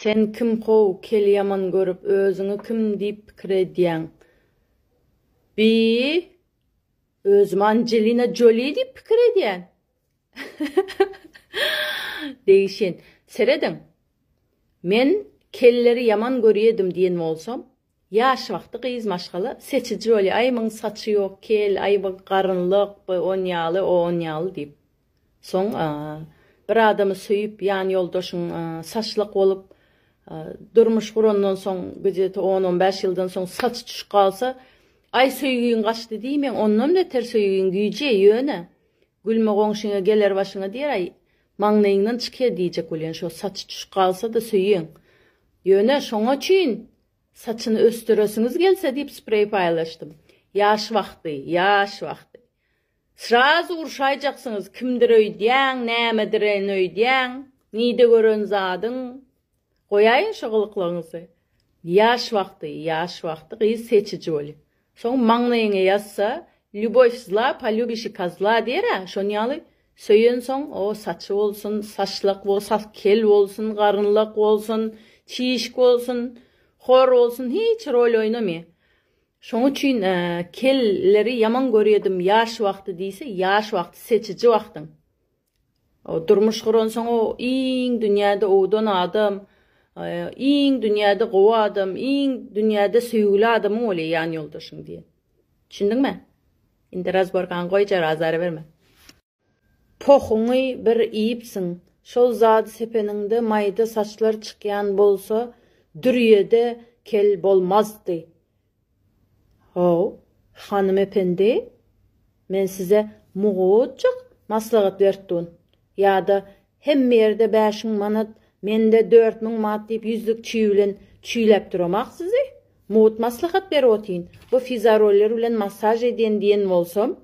Sen кім qov кел яман көріп, özünü кім deyip pikir Би, Bi Анжелина Джоли Jolie deyip pikir edýän. мен Seredin. Men kelleri yaman görýedim diýen bolsam, Yaş vakti kıyız maşgalı seçici öyle деп saçı yok kel ay қарынлық, karınlık bu Son bir adamı yan Э, durmuş qurondan соң güje 10-15 ýyldan soň saç düşüp galsa, ay söýgüň gaçdy diýmen, ondan da ter күйже, güýje ýöne. Gülme goňşyňa geler başyňa diýer ay, maňnaýyňdan çykýar diýjek bolan şo da söýüň. Ýöne şoňa çün saçyny östüresiňiz gelse diýip sprey paýlaşdym. Ýaş wagty, қояйыншы қылықлығыңызды яш вақты яш вақты и сечі болы. соң маңнайыңа язса любовь зла полюбишь козла дера шонялы сөйен соң о сачы болсын сачлық болса кел болсын қарынлық болсын чииш болсын хор болсын һич роль ме. Шоң үчүн «Ә, келлери яман көрөдүм яш вакты дейсе, яш вакты сечичи вактың. Турмуш курган соң иң дүйнөдө одон адам Э, иң дүниеді қуа адам иң дүниеді сүйгілі адамың ол э, ян юлдошың дейді ме енді раз барған ғой жар азары берме похуңый бір иіпсің шол зады сепеніңді майды сашылар шыққан болса дүриеде кел болмас дей оу ханым эпенди мен сізе мұғуыт жоқ маслығыт вертуын яды хем мерді бәшің манат менде дөрт мың мат деп үздік чүйілін чүйіліп тұрам ақ сізі мұғыт маслахат бер бұ физароллер үлін массаж еден дейін болсам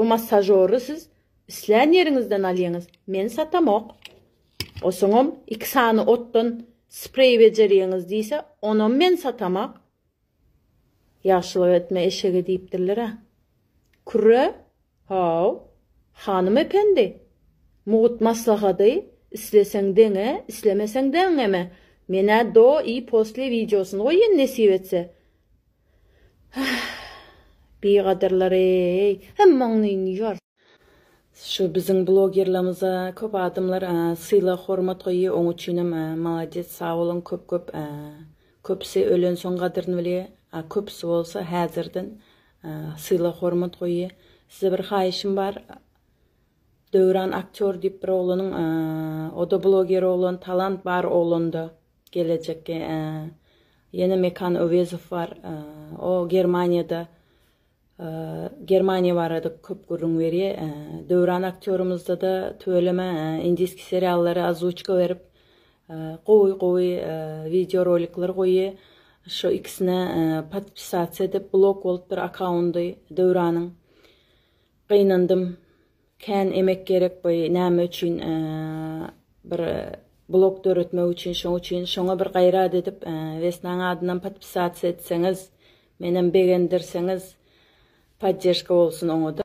бұ массаж оры сіз үслән еріңізден алеңіз мен сатам оқ осыңым икі саны оттын спрей беджер еңіз дейсе оным мен сатамақ. ақ яшылы өтмә ешегі дейіптірлер ә күрі хау ханым әпенді мұғыт ісілесең дәңі, ісілемесең дәңі әмі. Мені до и после видеосын. Ой, ең не сүйветсі? Бейғадырлар, ей, әммәңнің жар. Шы біздің блогерлімізі көп адымлар сыйлы қормат қойы оң үшінім. Маладет, сау болың көп-көп. Көпсі өлін соңғадырын өле, көпсі олса әзірдің сыйлы қормат қойы. Сізі бір қайшым бар, дәуран актер деп бір ұлының ә, ода блогер олын, талант бар ұлынды келешекке ә, ені мекан әуезов бар ә, о германияда германия барады көп көрдің бере дәуран актерімізді да төлімі индийский сериалдары озвучка беріп қой қой видеороликлар қойы шо икісіне подписация деп блог болып бір аккаунты дәуранның қиындым кән емек керек бұй нәмі үшін бір блогтор өтмеу үшін шоң үшін шоңа бір қайра деп веснаң адынан подписаться етсеңіз менен бегендірсеңіз поддержка болсын оңыды.